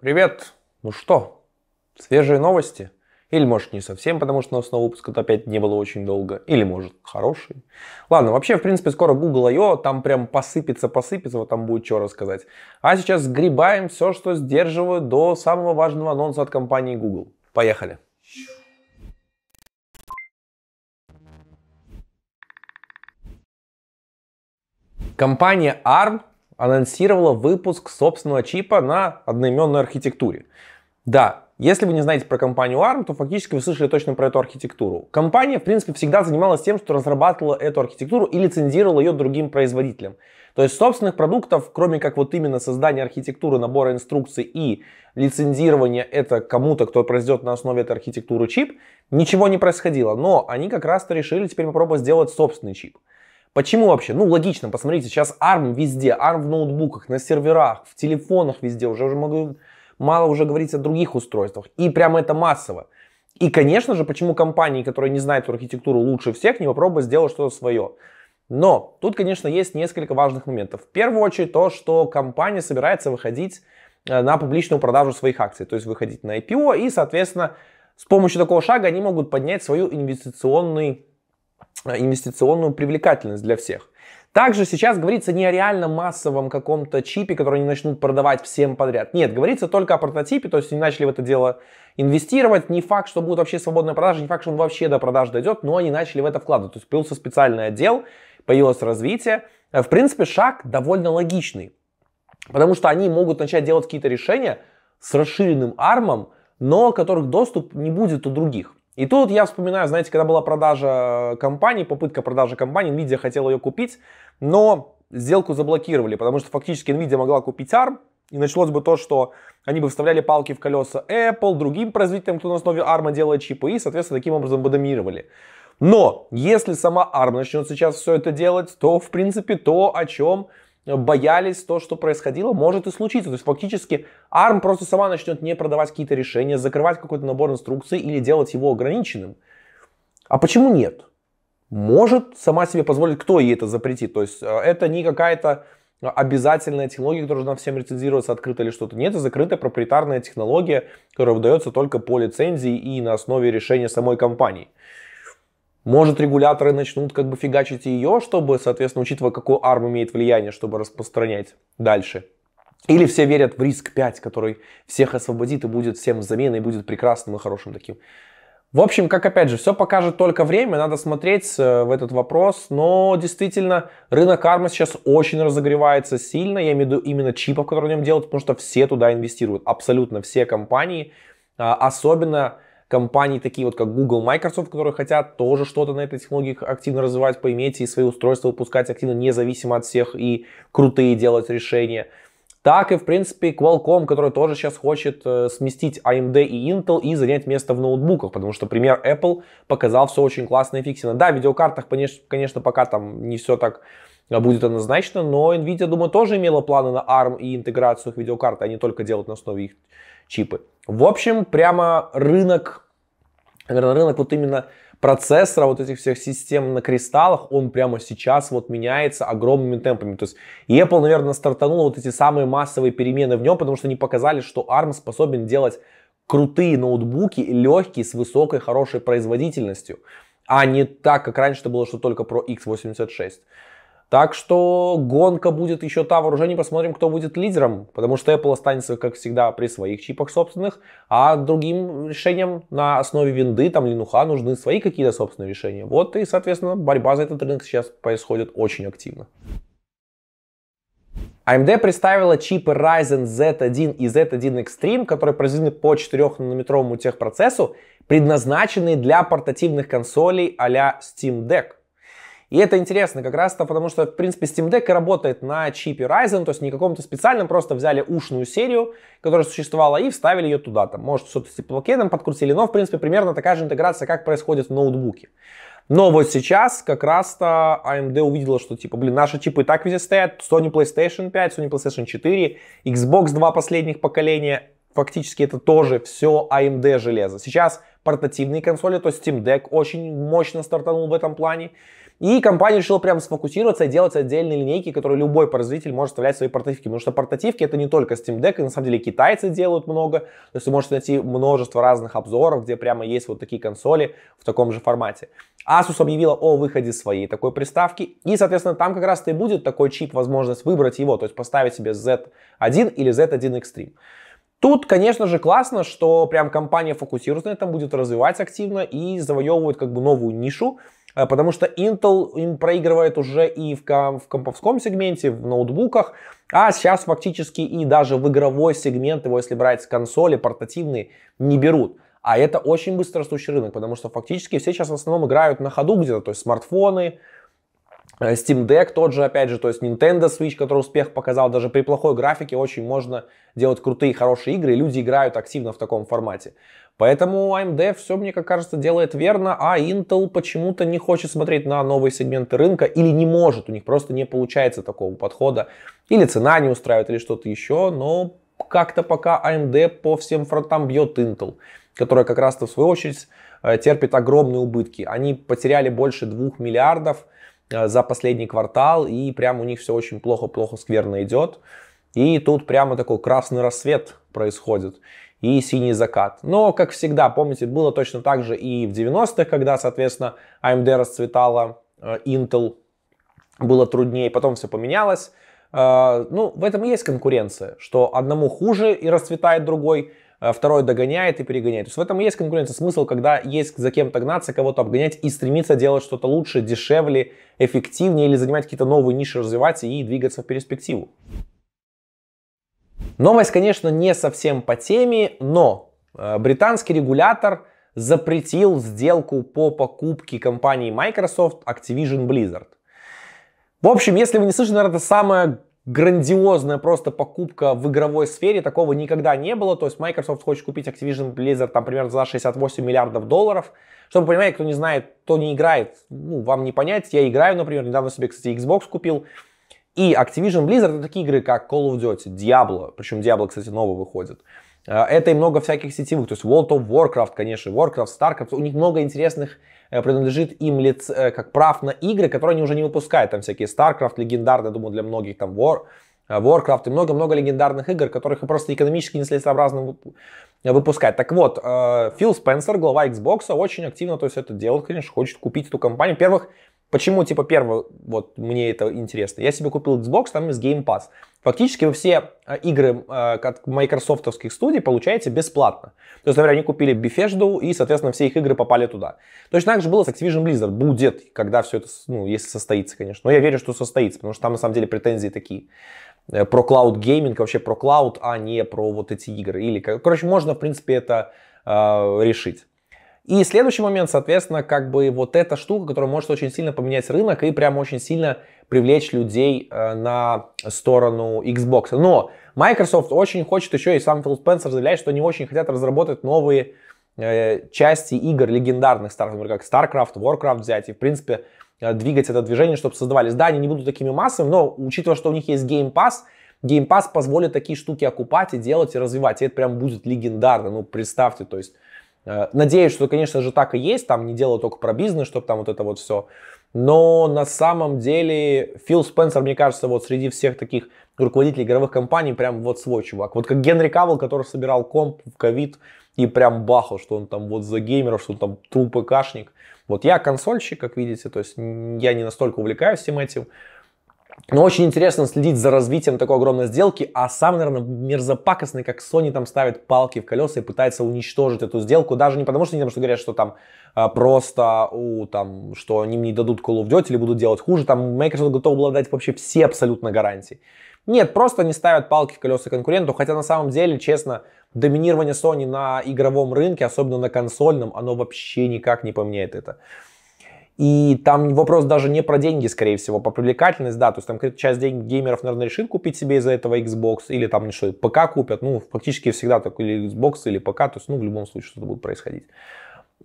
Привет! Ну что, свежие новости? Или может не совсем, потому что новостного выпуска -то опять не было очень долго. Или может хороший. Ладно, вообще, в принципе, скоро Google I.O. там прям посыпется, посыпется, вот там будет что рассказать. А сейчас сгребаем все, что сдерживают до самого важного анонса от компании Google. Поехали! Компания ARM анонсировала выпуск собственного чипа на одноименной архитектуре. Да, если вы не знаете про компанию ARM, то фактически вы слышали точно про эту архитектуру. Компания, в принципе, всегда занималась тем, что разрабатывала эту архитектуру и лицензировала ее другим производителям. То есть собственных продуктов, кроме как вот именно создания архитектуры, набора инструкций и лицензирования это кому-то, кто произойдет на основе этой архитектуры чип, ничего не происходило. Но они как раз-то решили теперь попробовать сделать собственный чип. Почему вообще? Ну, логично, посмотрите, сейчас ARM везде, ARM в ноутбуках, на серверах, в телефонах везде, уже, уже могу, мало уже говорить о других устройствах. И прямо это массово. И, конечно же, почему компании, которые не знают эту архитектуру лучше всех, не попробуют сделать что-то свое. Но тут, конечно, есть несколько важных моментов. В первую очередь то, что компания собирается выходить э, на публичную продажу своих акций, то есть выходить на IPO, и, соответственно, с помощью такого шага они могут поднять свою инвестиционный Э, инвестиционную привлекательность для всех. Также сейчас говорится не о реально массовом каком-то чипе, который они начнут продавать всем подряд. Нет, говорится только о прототипе, то есть они начали в это дело инвестировать. Не факт, что будет вообще свободная продажа, не факт, что он вообще до продаж дойдет, но они начали в это вкладывать. То есть появился специальный отдел, появилось развитие. Э, в принципе, шаг довольно логичный, потому что они могут начать делать какие-то решения с расширенным армом, но которых доступ не будет у других. И тут я вспоминаю, знаете, когда была продажа э, компании, попытка продажи компании, Nvidia хотела ее купить, но сделку заблокировали, потому что фактически Nvidia могла купить ARM, и началось бы то, что они бы вставляли палки в колеса Apple, другим производителям, кто на основе ARM делает чипы, и, соответственно, таким образом бы доминировали. Но если сама ARM начнет сейчас все это делать, то, в принципе, то, о чем боялись то, что происходило, может и случиться. То есть фактически ARM просто сама начнет не продавать какие-то решения, закрывать какой-то набор инструкций или делать его ограниченным. А почему нет? Может сама себе позволить, кто ей это запретит. То есть э, это не какая-то обязательная технология, которая должна всем рецензироваться открыто или что-то. Нет, это закрытая проприетарная технология, которая выдается только по лицензии и на основе решения самой компании. Может, регуляторы начнут как бы фигачить ее, чтобы, соответственно, учитывая, какой арм имеет влияние, чтобы распространять дальше. Или все верят в риск 5, который всех освободит и будет всем заменой и будет прекрасным и хорошим таким. В общем, как опять же, все покажет только время, надо смотреть э, в этот вопрос, но действительно рынок армы сейчас очень разогревается сильно, я имею в виду именно чипов, которые в нем делают, потому что все туда инвестируют, абсолютно все компании, а, особенно компаний, такие вот как Google, Microsoft, которые хотят тоже что-то на этой технологии активно развивать, поиметь и свои устройства выпускать активно, независимо от всех, и крутые делать решения. Так и, в принципе, Qualcomm, который тоже сейчас хочет э, сместить AMD и Intel и занять место в ноутбуках, потому что пример Apple показал все очень классно и фиксировано. Да, в видеокартах, конечно, пока там не все так а будет однозначно, но Nvidia, думаю, тоже имела планы на ARM и интеграцию их видеокарт, а не только делать на основе их чипы. В общем, прямо рынок, наверное, рынок вот именно процессора, вот этих всех систем на кристаллах, он прямо сейчас вот меняется огромными темпами. То есть Apple, наверное, стартанула вот эти самые массовые перемены в нем, потому что они показали, что ARM способен делать крутые ноутбуки, легкие, с высокой, хорошей производительностью, а не так, как раньше это было, что только про x86. Так что гонка будет еще та вооружение, посмотрим, кто будет лидером, потому что Apple останется, как всегда, при своих чипах собственных, а другим решениям на основе винды, там, линуха нужны свои какие-то собственные решения. Вот и, соответственно, борьба за этот рынок сейчас происходит очень активно. AMD а представила чипы Ryzen Z1 и Z1 Extreme, которые произведены по 4-нанометровому техпроцессу, предназначенные для портативных консолей а Steam Deck. И это интересно как раз-то, потому что, в принципе, Steam Deck работает на чипе Ryzen, то есть не каком-то специальном, просто взяли ушную серию, которая существовала, и вставили ее туда. Там, может, что-то с блокетом подкрутили, но, в принципе, примерно такая же интеграция, как происходит в ноутбуке. Но вот сейчас как раз-то AMD а увидела, что типа, блин, наши чипы и так везде стоят. Sony PlayStation 5, Sony PlayStation 4, Xbox 2 последних поколения. Фактически это тоже все AMD а железо. Сейчас портативные консоли, то есть Steam Deck очень мощно стартанул в этом плане. И компания решила прямо сфокусироваться и делать отдельные линейки, которые любой производитель может вставлять в свои портативки. Потому что портативки это не только Steam Deck, и на самом деле китайцы делают много. То есть вы можете найти множество разных обзоров, где прямо есть вот такие консоли в таком же формате. Asus объявила о выходе своей такой приставки. И, соответственно, там как раз-то и будет такой чип, возможность выбрать его, то есть поставить себе Z1 или Z1 Extreme. Тут, конечно же, классно, что прям компания фокусируется на этом, будет развивать активно и завоевывает как бы новую нишу. А, потому что Intel им проигрывает уже и в, в комповском сегменте, в ноутбуках, а сейчас фактически и даже в игровой сегмент, его если брать с консоли, портативные, не берут. А это очень быстро растущий рынок, потому что фактически все сейчас в основном играют на ходу где-то, то есть смартфоны, Э, Steam Deck тот же, опять же, то есть Nintendo Switch, который успех показал, даже при плохой графике очень можно делать крутые, хорошие игры, и люди играют активно в таком формате. Поэтому AMD все, мне как кажется, делает верно, а Intel почему-то не хочет смотреть на новые сегменты рынка или не может, у них просто не получается такого подхода, или цена не устраивает, или что-то еще, но как-то пока AMD по всем фронтам бьет Intel, которая как раз-то в свою очередь э, терпит огромные убытки. Они потеряли больше 2 миллиардов – Э, за последний квартал, и прям у них все очень плохо-плохо скверно идет. И тут прямо такой красный рассвет происходит и синий закат. Но, как всегда, помните, было точно так же и в 90-х, когда, соответственно, AMD расцветала, э, Intel было труднее, потом все поменялось. Э, ну, в этом и есть конкуренция, что одному хуже и расцветает другой – а, второй догоняет и перегоняет. То есть в этом и есть конкуренция. Смысл, когда есть за кем-то гнаться, кого-то обгонять и стремиться делать что-то лучше, дешевле, эффективнее или занимать какие-то новые ниши, развивать и двигаться в перспективу. Новость, конечно, не совсем по теме, но а, британский регулятор запретил сделку по покупке компании Microsoft Activision Blizzard. В общем, если вы не слышали, наверное, это самая грандиозная просто покупка в игровой сфере, такого никогда не было. То есть Microsoft хочет купить Activision Blizzard там примерно за 68 миллиардов долларов. Чтобы понимать, кто не знает, кто не играет, ну, вам не понять. Я играю, например, недавно себе, кстати, Xbox купил. И Activision Blizzard это такие игры, как Call of Duty, Diablo, причем Diablo, кстати, новый выходит. Э, это и много всяких сетевых, то есть World of Warcraft, конечно, Warcraft, StarCraft, у них много интересных Э, принадлежит им лиц, э, как прав на игры, которые они уже не выпускают. Там всякие StarCraft легендарные, думаю, для многих, там War, э, Warcraft и много-много легендарных игр, которых просто экономически не нецелесообразно выпускать. Так вот, Фил Спенсер, глава Xbox, очень активно то есть, это делает, конечно, хочет купить эту компанию. Во-первых, Почему, типа, первое, вот мне это интересно. Я себе купил Xbox, там есть Game Pass. Фактически вы все а, игры э, а, как майкрософтовских студий получаете бесплатно. То есть, например, они купили Bethesda, и, соответственно, все их игры попали туда. Точно так же было с Activision Blizzard. Будет, когда все это, ну, если состоится, конечно. Но я верю, что состоится, потому что там, на самом деле, претензии такие. Э, про клауд гейминг, вообще про клауд, а не про вот эти игры. Или, короче, можно, в принципе, это э, решить. И следующий момент, соответственно, как бы вот эта штука, которая может очень сильно поменять рынок и прям очень сильно привлечь людей э, на сторону Xbox. Но Microsoft очень хочет еще, и сам Фил Спенсер заявляет, что они очень хотят разработать новые э, части игр легендарных старых, например, как StarCraft, Warcraft взять и, в принципе, э, двигать это движение, чтобы создавались. Да, они не будут такими массовыми, но учитывая, что у них есть Game Pass, Game Pass позволит такие штуки окупать и делать и развивать. И это прям будет легендарно, ну представьте, то есть Э, надеюсь, что, конечно же, так и есть, там не дело только про бизнес, чтобы там вот это вот все. Но на самом деле Фил Спенсер, мне кажется, вот среди всех таких руководителей игровых компаний прям вот свой чувак. Вот как Генри Кавел, который собирал комп в ковид и прям бахал, что он там вот за геймеров, что он там и кашник. Вот я консольщик, как видите, то есть я не настолько увлекаюсь всем этим. Но очень интересно следить за развитием такой огромной сделки, а сам, наверное, мерзопакостный, как Sony там ставит палки в колеса и пытается уничтожить эту сделку, даже не потому, что они там что говорят, что там а, просто, у, там, что они не дадут Call of Duty или будут делать хуже, там Microsoft готов была дать вообще все абсолютно гарантии. Нет, просто они ставят палки в колеса конкуренту, хотя на самом деле, честно, доминирование Sony на игровом рынке, особенно на консольном, оно вообще никак не поменяет это. И там вопрос даже не про деньги, скорее всего, про привлекательность, да, то есть там какая-то часть денег геймеров, наверное, решит купить себе из-за этого Xbox, или там что, ПК купят, ну, фактически всегда так, или Xbox, или ПК, то есть, ну, в любом случае что-то будет происходить.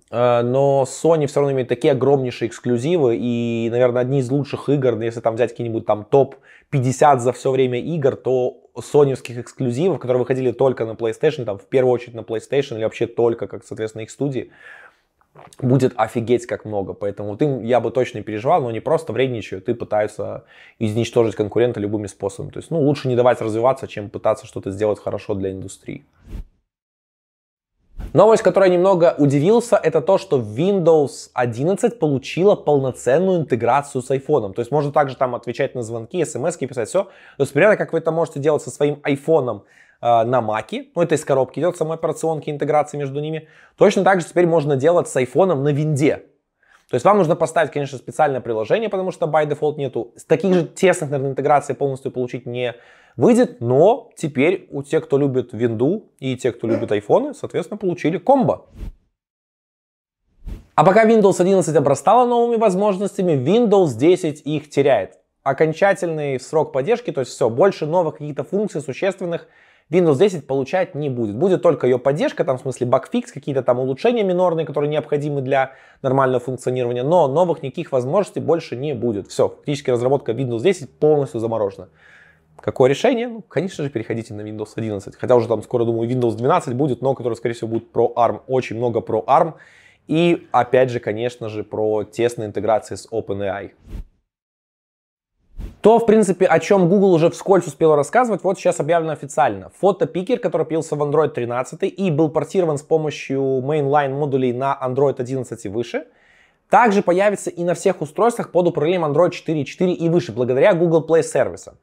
А, но Sony все равно имеет такие огромнейшие эксклюзивы, и, наверное, одни из лучших игр, если там взять какие-нибудь там топ-50 за все время игр, то соневских эксклюзивов, которые выходили только на PlayStation, там в первую очередь на PlayStation или вообще только, как, соответственно, их студии, будет офигеть как много. Поэтому ты, я бы точно переживал, но не просто вредничают, ты пытаются изничтожить конкурента любыми способами. То есть, ну, лучше не давать развиваться, чем пытаться что-то сделать хорошо для индустрии. Новость, которой немного удивился, это то, что Windows 11 получила полноценную интеграцию с iPhone. То есть можно также там отвечать на звонки, смс писать, все. То есть примерно как вы это можете делать со своим iPhone Э, на Маке, ну это из коробки идет самой операционки, интеграция между ними. Точно так же теперь можно делать с айфоном на винде. То есть вам нужно поставить, конечно, специальное приложение, потому что by default нету. С таких же тесных, наверное, интеграций полностью получить не выйдет, но теперь у тех, кто любит винду и те, кто любит айфоны, соответственно, получили комбо. А пока Windows 11 обрастала новыми возможностями, Windows 10 их теряет. Окончательный срок поддержки, то есть все, больше новых каких-то функций существенных – Windows 10 получать не будет. Будет только ее поддержка, там в смысле багфикс, какие-то там улучшения минорные, которые необходимы для нормального функционирования, но новых никаких возможностей больше не будет. Все, фактически разработка Windows 10 полностью заморожена. Какое решение? Ну, конечно же, переходите на Windows 11. Хотя уже там скоро, думаю, Windows 12 будет, но который, скорее всего, будет про ARM. Очень много про ARM. И, опять же, конечно же, про тесную интеграцию с OpenAI. То, в принципе, о чем Google уже вскользь успел рассказывать, вот сейчас объявлено официально. Фотопикер, который появился в Android 13 и был портирован с помощью mainline модулей на Android 11 и выше, также появится и на всех устройствах под управлением Android 4.4 и выше, благодаря Google Play сервисам.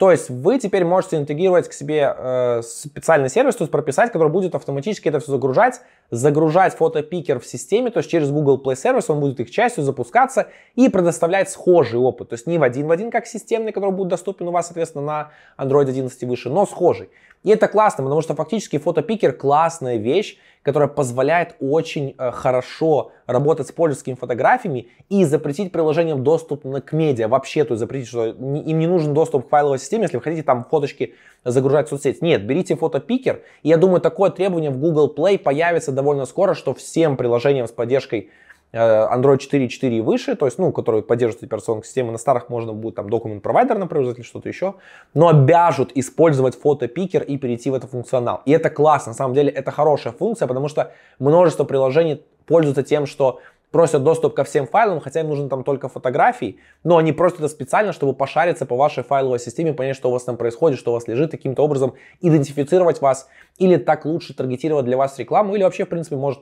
То есть вы теперь можете интегрировать к себе э, специальный сервис, то есть прописать, который будет автоматически это все загружать, загружать фотопикер в системе, то есть через Google Play сервис он будет их частью запускаться и предоставлять схожий опыт. То есть не в один в один, как системный, который будет доступен у вас, соответственно, на Android 11 и выше, но схожий. И это классно, потому что фактически фотопикер классная вещь, которая позволяет очень э, хорошо работать с пользовательскими фотографиями и запретить приложением доступ к медиа. Вообще, то есть запретить, что им не нужен доступ к файловой системе, если вы хотите там фоточки загружать в соцсеть. Нет, берите фотопикер. И я думаю, такое требование в Google Play появится довольно скоро, что всем приложениям с поддержкой Э, Android 4.4 и выше, то есть, ну, которые поддерживают операционную систему. На старых можно будет там документ провайдер, например, взять или что-то еще. Но обяжут использовать фотопикер и перейти в этот функционал. И это классно, на самом деле это хорошая функция, потому что множество приложений пользуются тем, что просят доступ ко всем файлам, хотя им нужно там только фотографии, но они просят это специально, чтобы пошариться по вашей файловой системе, понять, что у вас там происходит, что у вас лежит, каким-то образом идентифицировать вас, или так лучше таргетировать для вас рекламу, или вообще, в принципе, может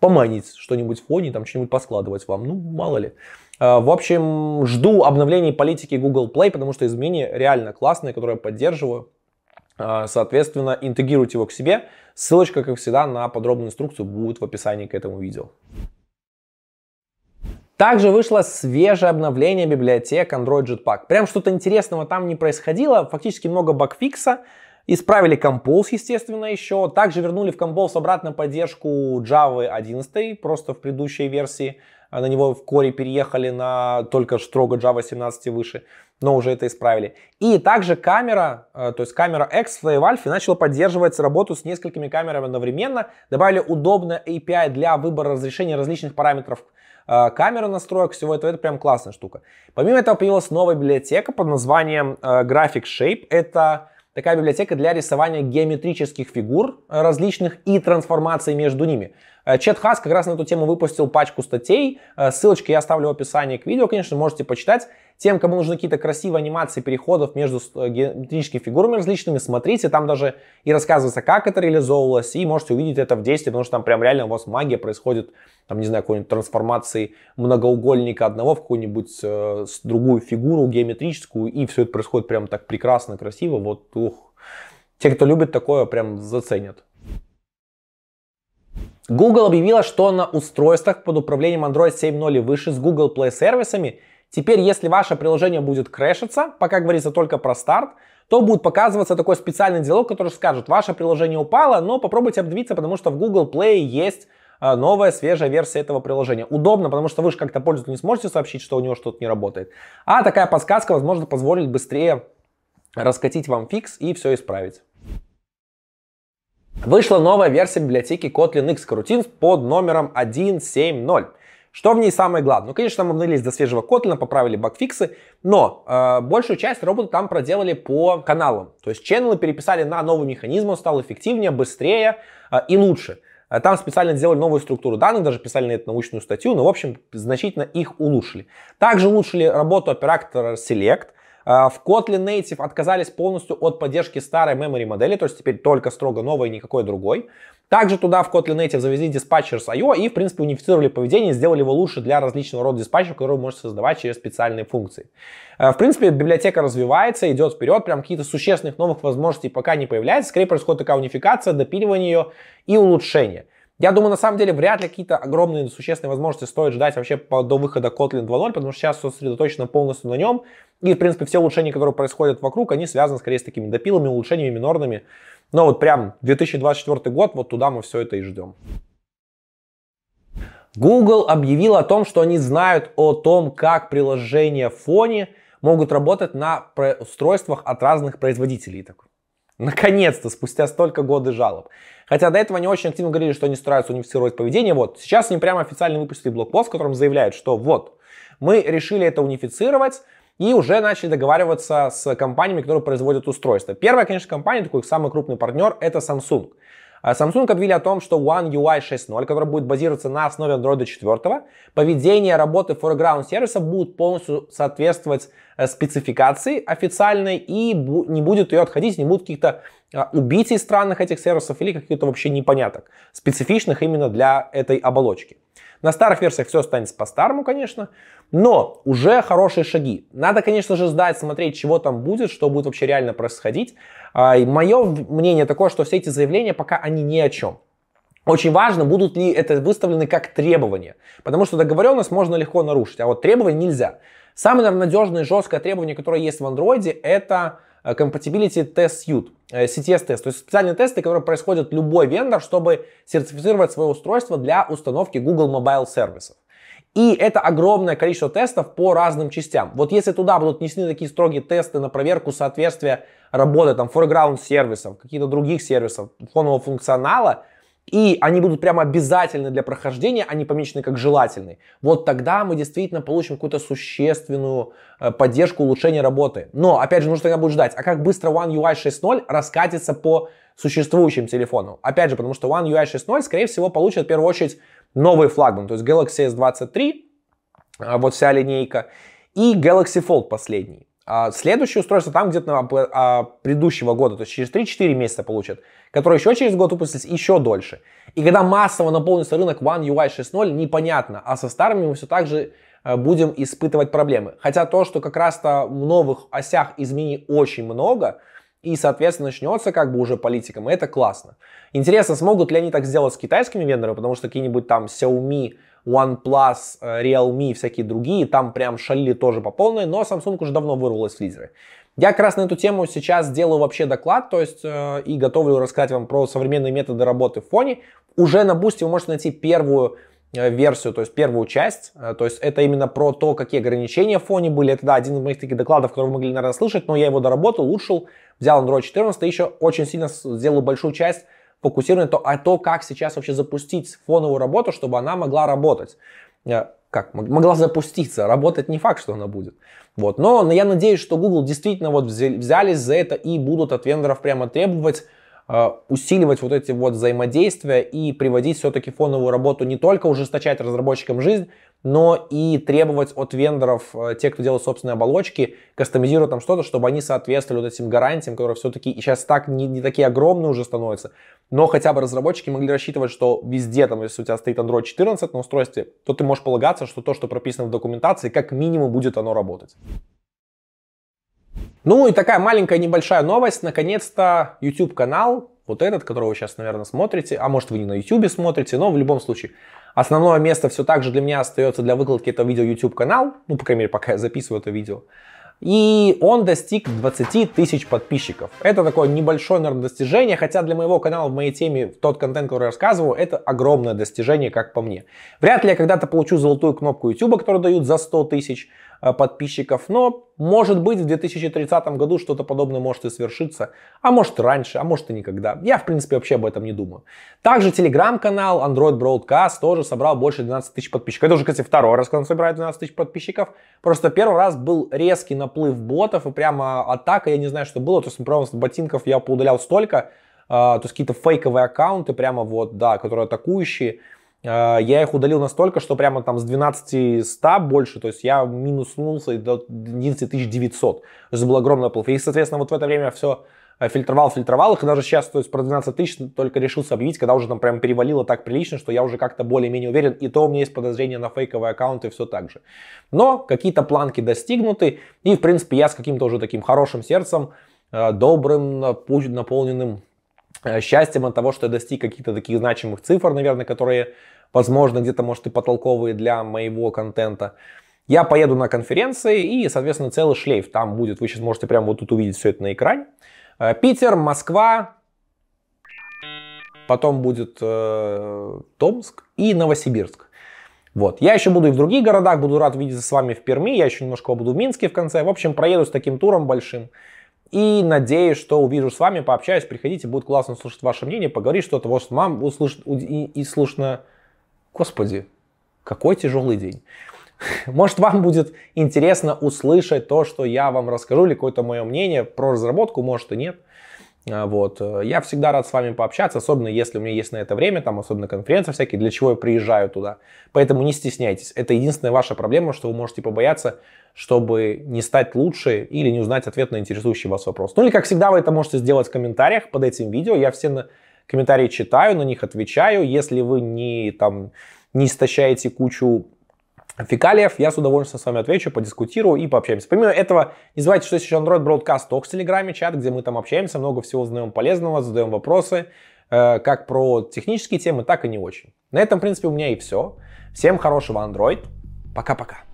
поманить что-нибудь в фоне, там что-нибудь поскладывать вам, ну, мало ли. А, в общем, жду обновлений политики Google Play, потому что изменения реально классные, которые я поддерживаю. А, соответственно, интегрируйте его к себе. Ссылочка, как всегда, на подробную инструкцию будет в описании к этому видео. Также вышло свежее обновление библиотек Android Jetpack. Прям что-то интересного там не происходило, фактически много багфикса, Исправили Compose, естественно, еще. Также вернули в Compose обратную поддержку Java 11, просто в предыдущей версии. А, на него в коре переехали на только строго Java 17 и выше, но уже это исправили. И также камера, а, то есть камера X-Flay в Alpha начала поддерживать работу с несколькими камерами одновременно. Добавили удобное API для выбора разрешения различных параметров а, камеры настроек, всего этого, это прям классная штука. Помимо этого появилась новая библиотека под названием Graphic Shape. Это Такая библиотека для рисования геометрических фигур различных и трансформаций между ними. Э, Чет Хас как раз на эту тему выпустил пачку статей. Э, ссылочки я оставлю в описании к видео, конечно, можете почитать. Тем, кому нужны какие-то красивые анимации переходов между геометрическими фигурами различными, смотрите, там даже и рассказывается, как это реализовывалось, и можете увидеть это в действии, потому что там прям реально у вас магия происходит, там, не знаю, какой-нибудь трансформации многоугольника одного в какую-нибудь э, другую фигуру геометрическую, и все это происходит прям так прекрасно, красиво, вот, ух. Те, кто любит такое, прям заценят. Google объявила, что на устройствах под управлением Android 7.0 и выше с Google Play сервисами теперь, если ваше приложение будет крэшиться, пока говорится только про старт, то будет показываться такой специальный диалог, который скажет, ваше приложение упало, но попробуйте обновиться, потому что в Google Play есть э, новая свежая версия этого приложения. Удобно, потому что вы же как-то пользователю не сможете сообщить, что у него что-то не работает. А такая подсказка, возможно, позволит быстрее раскатить вам фикс и все исправить. Вышла новая версия библиотеки Kotlin X Coroutines под номером 1.7.0. Что в ней самое главное? Ну, конечно, там обновились до свежего Kotlin, поправили багфиксы, но э, большую часть работы там проделали по каналам. То есть ченнелы переписали на новый механизм, он стал эффективнее, быстрее э, и лучше. Э, там специально сделали новую структуру данных, даже писали на эту научную статью, но, в общем, значительно их улучшили. Также улучшили работу оператора Select, а, в Kotlin Native отказались полностью от поддержки старой memory модели, то есть теперь только строго новой, никакой другой. Также туда в Kotlin Native завезли диспатчер с IO и, в принципе, унифицировали поведение, сделали его лучше для различного рода диспатчеров, которые вы можете создавать через специальные функции. А, в принципе, библиотека развивается, идет вперед, прям каких-то существенных новых возможностей пока не появляется. Скорее происходит такая унификация, допиливание ее и улучшение. Я думаю, на самом деле, вряд ли какие-то огромные существенные возможности стоит ждать вообще по, до выхода Kotlin 2.0, потому что сейчас сосредоточено полностью на нем. И, в принципе, все улучшения, которые происходят вокруг, они связаны скорее с такими допилами, улучшениями минорными. Но вот прям 2024 год, вот туда мы все это и ждем. Google объявил о том, что они знают о том, как приложения в фоне могут работать на устройствах от разных производителей. Такой. Наконец-то, спустя столько годы жалоб. Хотя до этого они очень активно говорили, что они стараются унифицировать поведение. Вот, сейчас они прямо официально выпустили блокпост, в котором заявляют, что вот, мы решили это унифицировать, и уже начали договариваться с компаниями, которые производят устройства. Первая, конечно, компания, такой самый крупный партнер, это Samsung. А Samsung объявили о том, что One UI 6.0, который будет базироваться на основе Android 4, поведение работы foreground сервиса будет полностью соответствовать э, спецификации официальной и не будет ее отходить, не будет каких-то а, убийцей странных этих сервисов или каких-то вообще непоняток, специфичных именно для этой оболочки. На старых версиях все останется по-старому, конечно, но уже хорошие шаги. Надо, конечно же, сдать, смотреть, чего там будет, что будет вообще реально происходить. А, мое мнение такое, что все эти заявления пока они ни о чем. Очень важно, будут ли это выставлены как требования. Потому что договоренность можно легко нарушить, а вот требования нельзя. Самое наверное, надежное и жесткое требование, которое есть в Андроиде, это э, Compatibility Test Suite, э, CTS-тест. То есть специальные тесты, которые происходят любой вендор, чтобы сертифицировать свое устройство для установки Google Mobile Services. И это огромное количество тестов по разным частям. Вот если туда будут несены такие строгие тесты на проверку соответствия работы там foreground сервисов, каких-то других сервисов, фонового функционала, и они будут прямо обязательны для прохождения, они а помечены как желательные. Вот тогда мы действительно получим какую-то существенную э, поддержку, улучшение работы. Но, опять же, нужно тогда будет ждать, а как быстро One UI 6.0 раскатится по существующим телефону. Опять же, потому что One UI 6.0, скорее всего, получит в первую очередь новый флагман, ну, то есть Galaxy S23, а, вот вся линейка, и Galaxy Fold последний. А, следующее устройство там где-то а, предыдущего года, то есть через 3-4 месяца получат, которые еще через год выпустились еще дольше. И когда массово наполнится рынок One UI 6.0, непонятно, а со старыми мы все так же будем испытывать проблемы. Хотя то, что как раз-то в новых осях изменений очень много – и, соответственно, начнется как бы уже политикам, и это классно. Интересно, смогут ли они так сделать с китайскими вендорами, потому что какие-нибудь там Xiaomi, OnePlus, э, Realme и всякие другие, там прям шалили тоже по полной, но Samsung уже давно вырвалась в лидеры. Я как раз на эту тему сейчас делаю вообще доклад, то есть э, и готовлю рассказать вам про современные методы работы в фоне. Уже на Boosty вы можете найти первую Э, версию, то есть первую часть. Э, то есть это именно про то, какие ограничения в фоне были. Это, да, один из моих таких докладов, который вы могли, наверное, слышать, но я его доработал, улучшил, взял Android 14 и еще очень сильно сделал большую часть фокусированную то, а то, как сейчас вообще запустить фоновую работу, чтобы она могла работать. Э, как? Могла запуститься. Работать не факт, что она будет. Вот. Но, но я надеюсь, что Google действительно вот взялись за это и будут от вендоров прямо требовать а, усиливать вот эти вот взаимодействия и приводить все-таки фоновую работу не только ужесточать разработчикам жизнь, но и требовать от вендоров, а, тех, кто делает собственные оболочки, кастомизировать там что-то, чтобы они соответствовали вот этим гарантиям, которые все-таки сейчас так не, не такие огромные уже становятся. Но хотя бы разработчики могли рассчитывать, что везде, там, если у тебя стоит Android 14 на устройстве, то ты можешь полагаться, что то, что прописано в документации, как минимум будет оно работать. Ну и такая маленькая небольшая новость. Наконец-то YouTube канал, вот этот, которого вы сейчас, наверное, смотрите, а может вы не на YouTube смотрите, но в любом случае основное место все так же для меня остается для выкладки этого видео YouTube канал, ну, по крайней мере, пока я записываю это видео. И он достиг 20 тысяч подписчиков. Это такое небольшое, наверное, достижение, хотя для моего канала, в моей теме, тот контент, который я рассказываю, это огромное достижение, как по мне. Вряд ли я когда-то получу золотую кнопку YouTube, которую дают за 100 тысяч, Э, подписчиков, но может быть в 2030 году что-то подобное может и свершиться, а может раньше, а может и никогда. Я в принципе вообще об этом не думаю. Также телеграм-канал Android Broadcast тоже собрал больше 12 тысяч подписчиков. Это уже, кстати, второй раз, когда он собирает 12 тысяч подписчиков. Просто первый раз был резкий наплыв ботов и прямо атака, я не знаю, что было. То есть, например, ботинков я поудалял столько, э, то есть какие-то фейковые аккаунты прямо вот, да, которые атакующие. А, я их удалил настолько, что прямо там с 12100 больше, то есть я минуснулся до 11900. То есть был огромный оплыв. И, соответственно, вот в это время все э, фильтровал, фильтровал их, и даже сейчас, то есть про 12 тысяч только решился объявить, когда уже там прям перевалило так прилично, что я уже как-то более-менее уверен, и то у меня есть подозрения на фейковые аккаунты, все так же. Но какие-то планки достигнуты, и в принципе я с каким-то уже таким хорошим сердцем, э, добрым, наполненным Э, счастьем от того, что я достиг каких-то таких значимых цифр, наверное, которые, возможно, где-то, может, и потолковые для моего контента. Я поеду на конференции и, соответственно, целый шлейф там будет. Вы сейчас можете прямо вот тут увидеть все это на экране. Э, Питер, Москва, потом будет э, Томск и Новосибирск. Вот. Я еще буду и в других городах, буду рад увидеться с вами в Перми, я еще немножко буду в Минске в конце. В общем, проеду с таким туром большим. И надеюсь, что увижу с вами, пообщаюсь, приходите, будет классно слушать ваше мнение, поговорить что-то, может, мам услышит и, и слышно, господи, какой тяжелый день. Может, вам будет интересно услышать то, что я вам расскажу, или какое-то мое мнение про разработку, может и нет. А, вот. Я всегда рад с вами пообщаться, особенно если у меня есть на это время, там, особенно конференции всякие, для чего я приезжаю туда. Поэтому не стесняйтесь. Это единственная ваша проблема, что вы можете побояться, чтобы не стать лучше или не узнать ответ на интересующий вас вопрос. Ну или, как всегда, вы это можете сделать в комментариях под этим видео. Я все на комментарии читаю, на них отвечаю. Если вы не, там, не истощаете кучу фекалиев, я с удовольствием с вами отвечу, подискутирую и пообщаемся. Помимо этого, не забывайте, что есть еще Android Broadcast Talk в Телеграме, чат, где мы там общаемся, много всего узнаем полезного, задаем вопросы, э, как про технические темы, так и не очень. На этом, в принципе, у меня и все. Всем хорошего Android. Пока-пока.